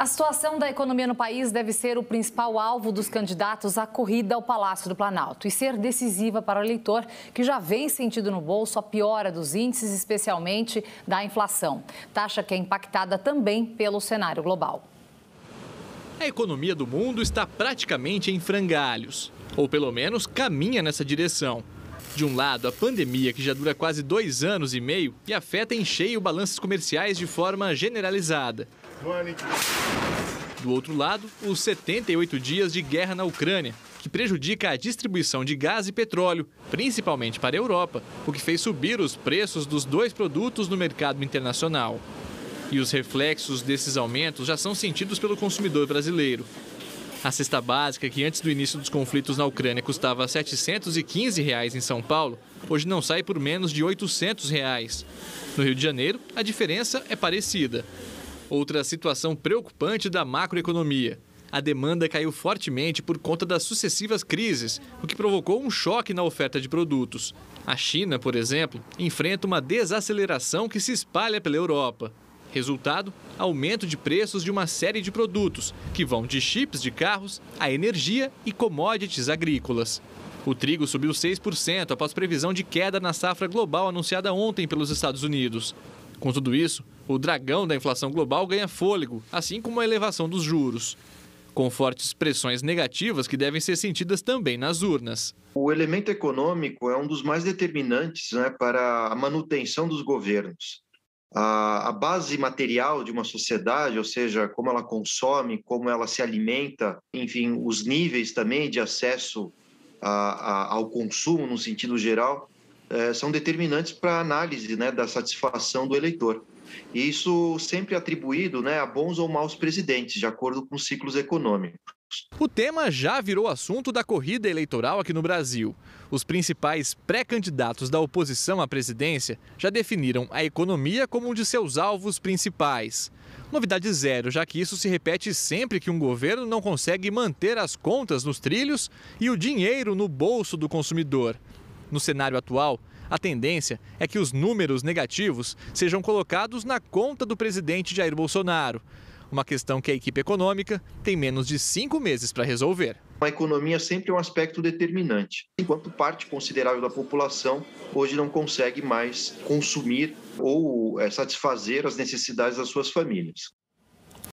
A situação da economia no país deve ser o principal alvo dos candidatos à corrida ao Palácio do Planalto e ser decisiva para o eleitor que já vem sentido no bolso a piora dos índices, especialmente da inflação, taxa que é impactada também pelo cenário global. A economia do mundo está praticamente em frangalhos, ou pelo menos caminha nessa direção. De um lado, a pandemia, que já dura quase dois anos e meio e afeta em cheio balanços comerciais de forma generalizada. Do outro lado, os 78 dias de guerra na Ucrânia, que prejudica a distribuição de gás e petróleo, principalmente para a Europa, o que fez subir os preços dos dois produtos no mercado internacional. E os reflexos desses aumentos já são sentidos pelo consumidor brasileiro. A cesta básica, que antes do início dos conflitos na Ucrânia custava R$ 715 reais em São Paulo, hoje não sai por menos de R$ 800. Reais. No Rio de Janeiro, a diferença é parecida. Outra situação preocupante da macroeconomia. A demanda caiu fortemente por conta das sucessivas crises, o que provocou um choque na oferta de produtos. A China, por exemplo, enfrenta uma desaceleração que se espalha pela Europa. Resultado: aumento de preços de uma série de produtos, que vão de chips de carros a energia e commodities agrícolas. O trigo subiu 6% após previsão de queda na safra global anunciada ontem pelos Estados Unidos. Com tudo isso, o dragão da inflação global ganha fôlego, assim como a elevação dos juros, com fortes pressões negativas que devem ser sentidas também nas urnas. O elemento econômico é um dos mais determinantes né, para a manutenção dos governos. A, a base material de uma sociedade, ou seja, como ela consome, como ela se alimenta, enfim, os níveis também de acesso a, a, ao consumo, no sentido geral, é, são determinantes para a análise né, da satisfação do eleitor. E isso sempre atribuído né, a bons ou maus presidentes, de acordo com ciclos econômicos. O tema já virou assunto da corrida eleitoral aqui no Brasil. Os principais pré-candidatos da oposição à presidência já definiram a economia como um de seus alvos principais. Novidade zero, já que isso se repete sempre que um governo não consegue manter as contas nos trilhos e o dinheiro no bolso do consumidor. No cenário atual, a tendência é que os números negativos sejam colocados na conta do presidente Jair Bolsonaro. Uma questão que a equipe econômica tem menos de cinco meses para resolver. A economia é sempre é um aspecto determinante, enquanto parte considerável da população hoje não consegue mais consumir ou eh, satisfazer as necessidades das suas famílias.